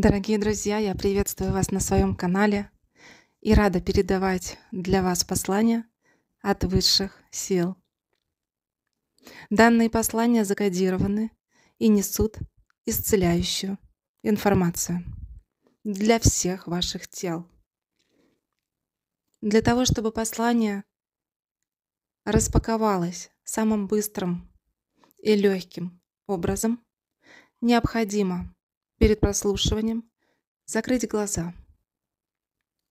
Дорогие друзья, я приветствую вас на своем канале и рада передавать для вас послания от высших сил. Данные послания закодированы и несут исцеляющую информацию для всех ваших тел. Для того, чтобы послание распаковалось самым быстрым и легким образом, необходимо перед прослушиванием закрыть глаза,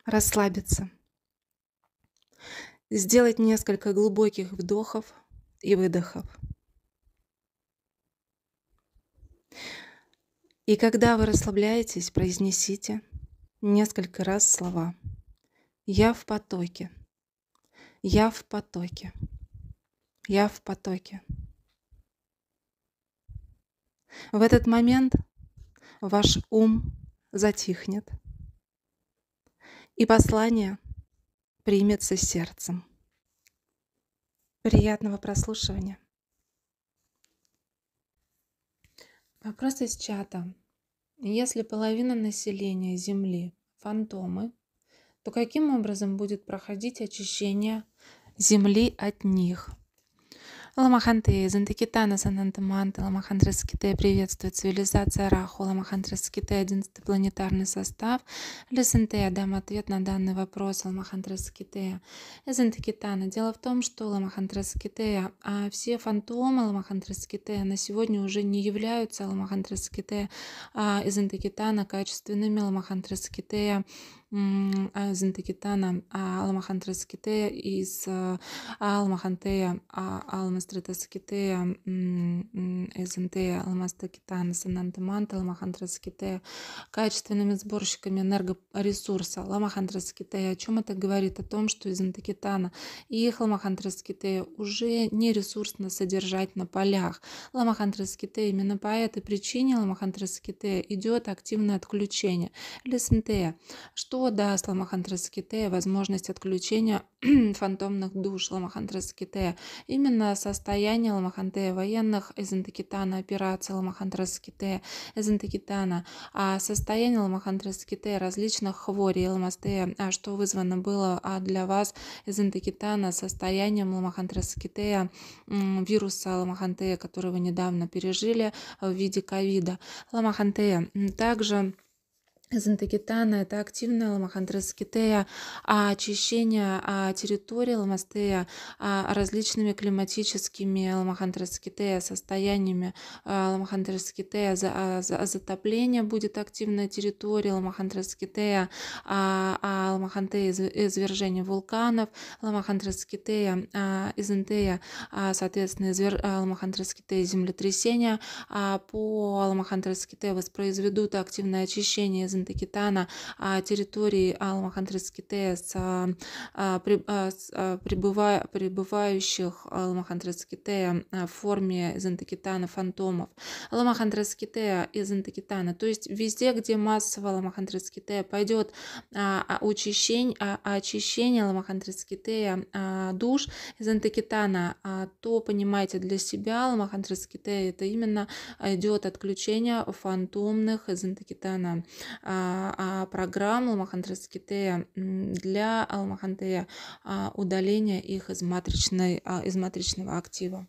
расслабиться, сделать несколько глубоких вдохов и выдохов. И когда вы расслабляетесь, произнесите несколько раз слова. Я в потоке. Я в потоке. Я в потоке. В этот момент – ваш ум затихнет, и послание примется сердцем. Приятного прослушивания. Вопрос из чата. Если половина населения Земли – фантомы, то каким образом будет проходить очищение Земли от них – Ламаханты, Зантакитана, Санантаманта, Ламахандреските приветствует цивилизация Раху, Ламахандреските 11 планетарный состав. Лесенте, дам ответ на данный вопрос из Зантакитана, дело в том, что Ламахандреските, а все фантомы Ламахандреските на сегодня уже не являются Ламахандреските, а Зантакитана качественными Ламахандреските Э, зентекитана э, аламахантрескитея из э, аламахантея аламастритескитея эзентея аламастакитана санантаманта аламахантрескитея качественными сборщиками энергоресурса аламахантрескитея. О чем это говорит? О том, что эзентекитана и аламахантрескитея уже не ресурсно содержать на полях. Ламахантрескитея именно по этой причине ламахантрескитея идет активное отключение. Лесентея. Что что даст Ламахантрасакитея возможность отключения фантомных душ Ламахантрасакитея? Именно состояние Ламахантея военных Эзентакитана, операции Ламахантрасакитея, Эзентакитана, а состояние Ламахантрасакитея различных хворей Ламастея, а что вызвано было а для вас Эзентакитана состоянием Ламахантрасакитея, вируса Ламахантея, который вы недавно пережили в виде ковида. Ламахантея также Зентекитана – это активная а очищение а территории ламастея а различными климатическими ламахандрезкитея состояниями а, ламахандрезкитея, затопление будет активной территории ламахандрезкитея, ламахантея извержение вулканов, ламахандрезкитея изентея, соответственно, извер... ламахандрезкитея землетрясения, по ламахандрезкитея воспроизведут активное очищение а территории Алмахандрецките а, а, а, с, пребыва, пребывающих Алмахандрецките в форме Зиндакитана фантомов, Ламахандрецките и Зиндакитана. То есть везде, где массово Ламахандрецките пойдет очищение, очищение Ламахандрецките душ Зиндакитана, то понимаете для себя Ламахандрецките это именно идет отключение фантомных Зиндакитана а, а, программ Ломахандреските для Алмаханте а, удаления их из, матричной, из матричного актива.